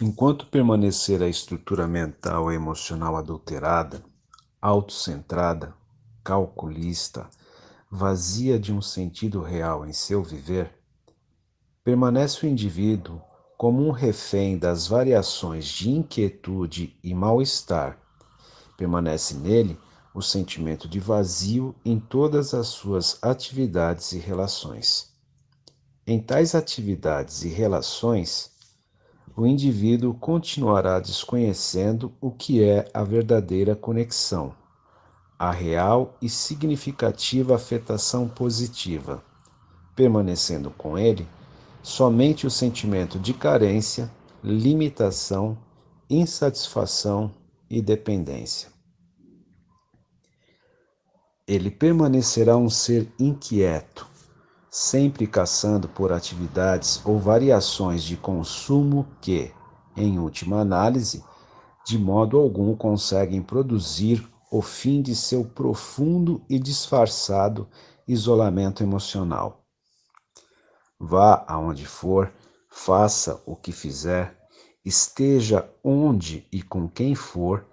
Enquanto permanecer a estrutura mental e emocional adulterada, autocentrada, calculista, vazia de um sentido real em seu viver, permanece o indivíduo como um refém das variações de inquietude e mal-estar. Permanece nele o sentimento de vazio em todas as suas atividades e relações. Em tais atividades e relações, o indivíduo continuará desconhecendo o que é a verdadeira conexão, a real e significativa afetação positiva, permanecendo com ele somente o sentimento de carência, limitação, insatisfação e dependência. Ele permanecerá um ser inquieto, sempre caçando por atividades ou variações de consumo que, em última análise, de modo algum conseguem produzir o fim de seu profundo e disfarçado isolamento emocional. Vá aonde for, faça o que fizer, esteja onde e com quem for,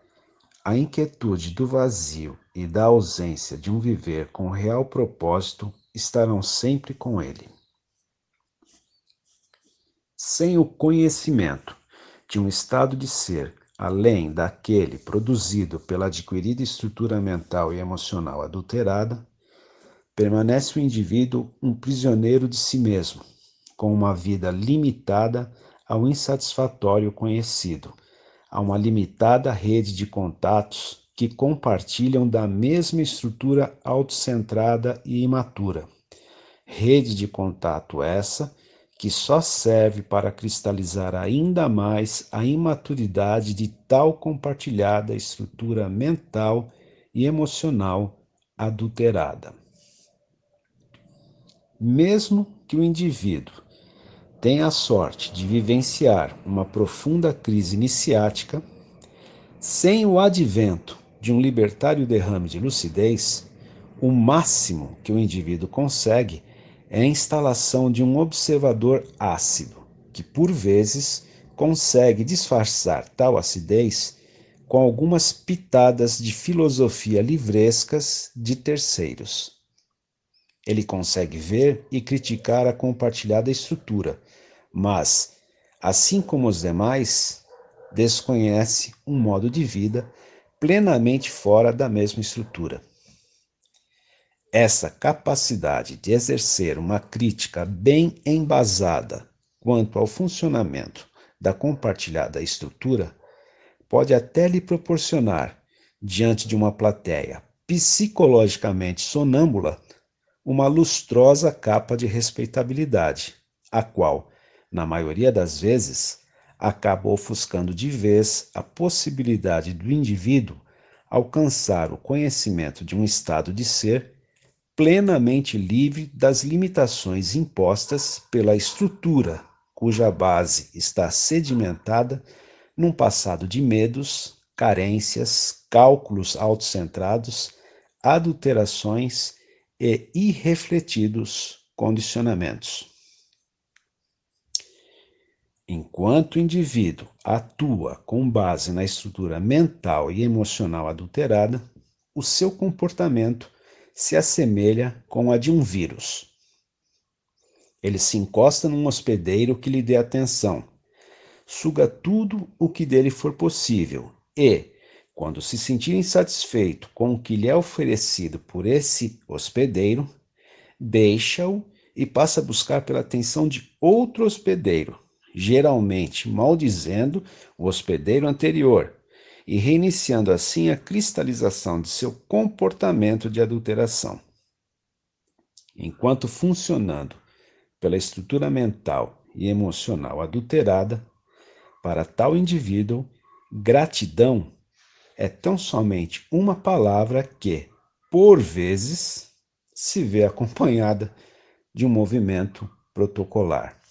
a inquietude do vazio e da ausência de um viver com real propósito estarão sempre com ele. Sem o conhecimento de um estado de ser além daquele produzido pela adquirida estrutura mental e emocional adulterada, permanece o indivíduo um prisioneiro de si mesmo, com uma vida limitada ao insatisfatório conhecido, a uma limitada rede de contatos que compartilham da mesma estrutura autocentrada e imatura. Rede de contato essa que só serve para cristalizar ainda mais a imaturidade de tal compartilhada estrutura mental e emocional adulterada. Mesmo que o indivíduo tenha a sorte de vivenciar uma profunda crise iniciática, sem o advento de um libertário derrame de lucidez, o máximo que o indivíduo consegue é a instalação de um observador ácido, que por vezes consegue disfarçar tal acidez com algumas pitadas de filosofia livrescas de terceiros. Ele consegue ver e criticar a compartilhada estrutura, mas, assim como os demais, desconhece um modo de vida plenamente fora da mesma estrutura. Essa capacidade de exercer uma crítica bem embasada quanto ao funcionamento da compartilhada estrutura pode até lhe proporcionar, diante de uma plateia psicologicamente sonâmbula, uma lustrosa capa de respeitabilidade, a qual, na maioria das vezes, acaba ofuscando de vez a possibilidade do indivíduo alcançar o conhecimento de um estado de ser plenamente livre das limitações impostas pela estrutura cuja base está sedimentada num passado de medos, carências, cálculos autocentrados, adulterações e irrefletidos condicionamentos. Enquanto o indivíduo atua com base na estrutura mental e emocional adulterada, o seu comportamento se assemelha com a de um vírus. Ele se encosta num hospedeiro que lhe dê atenção, suga tudo o que dele for possível e, quando se sentir insatisfeito com o que lhe é oferecido por esse hospedeiro, deixa-o e passa a buscar pela atenção de outro hospedeiro geralmente maldizendo o hospedeiro anterior e reiniciando assim a cristalização de seu comportamento de adulteração. Enquanto funcionando pela estrutura mental e emocional adulterada, para tal indivíduo, gratidão é tão somente uma palavra que, por vezes, se vê acompanhada de um movimento protocolar.